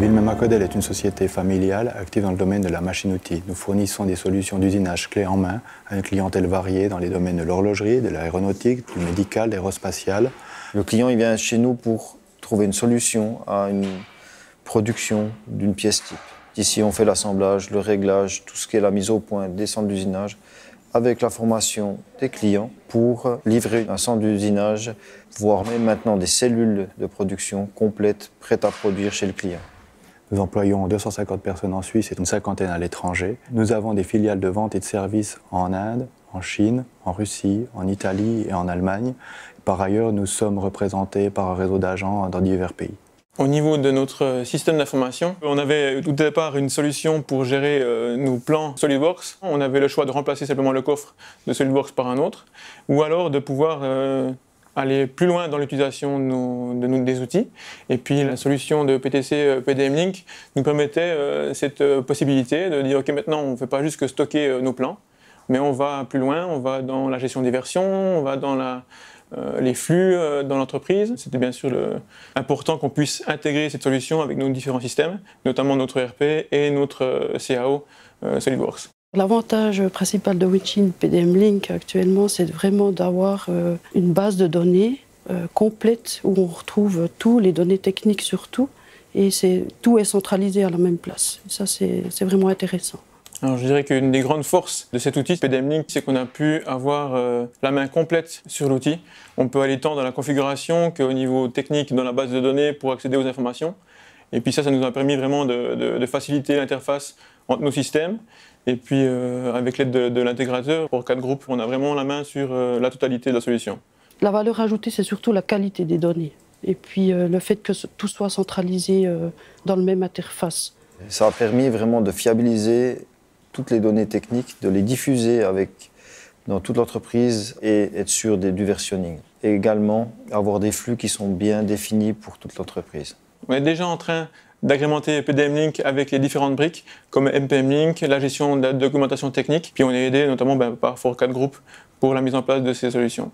ville Memacodel est une société familiale active dans le domaine de la machine-outil. Nous fournissons des solutions d'usinage clés en main à une clientèle variée dans les domaines de l'horlogerie, de l'aéronautique, du médical, de l'aérospatial. Le client vient chez nous pour trouver une solution à une production d'une pièce type. Ici, on fait l'assemblage, le réglage, tout ce qui est la mise au point des centres d'usinage avec la formation des clients pour livrer un centre d'usinage, voire même maintenant des cellules de production complètes prêtes à produire chez le client. Nous employons 250 personnes en Suisse et une cinquantaine à l'étranger. Nous avons des filiales de vente et de services en Inde, en Chine, en Russie, en Italie et en Allemagne. Par ailleurs, nous sommes représentés par un réseau d'agents dans divers pays. Au niveau de notre système d'information, on avait tout au départ une solution pour gérer euh, nos plans SolidWorks. On avait le choix de remplacer simplement le coffre de SolidWorks par un autre, ou alors de pouvoir euh, aller plus loin dans l'utilisation de, des outils. Et puis la solution de PTC euh, PDM Link nous permettait euh, cette euh, possibilité de dire ok maintenant on ne fait pas juste que stocker nos plans, mais on va plus loin, on va dans la gestion des versions, on va dans la, les flux dans l'entreprise. C'était bien sûr le, important qu'on puisse intégrer cette solution avec nos différents systèmes, notamment notre ERP et notre CAO SolidWorks. L'avantage principal de Wichin PDM Link actuellement, c'est vraiment d'avoir euh, une base de données euh, complète où on retrouve tous les données techniques surtout et tout est centralisé à la même place. Ça c'est vraiment intéressant. Alors, je dirais qu'une des grandes forces de cet outil PDM Link, c'est qu'on a pu avoir euh, la main complète sur l'outil. On peut aller tant dans la configuration qu'au niveau technique dans la base de données pour accéder aux informations. Et puis ça, ça nous a permis vraiment de, faciliter l'interface entre nos systèmes. Et puis euh, avec l'aide de, l'intégrateur, pour quatre groupes, on a vraiment la main sur euh, la totalité de la solution. La valeur ajoutée, c'est surtout la qualité des données. Et puis euh, le fait que tout soit centralisé dans le même interface. Ça a permis vraiment de fiabiliser toutes les données techniques, de les diffuser avec, dans toute l'entreprise et être sûr des, du versionning. Et également avoir des flux qui sont bien définis pour toute l'entreprise. On est déjà en train d'agrémenter PDM-Link avec les différentes briques comme MPM-Link, la gestion de la documentation technique, puis on est aidé notamment ben, par 4 Group pour la mise en place de ces solutions.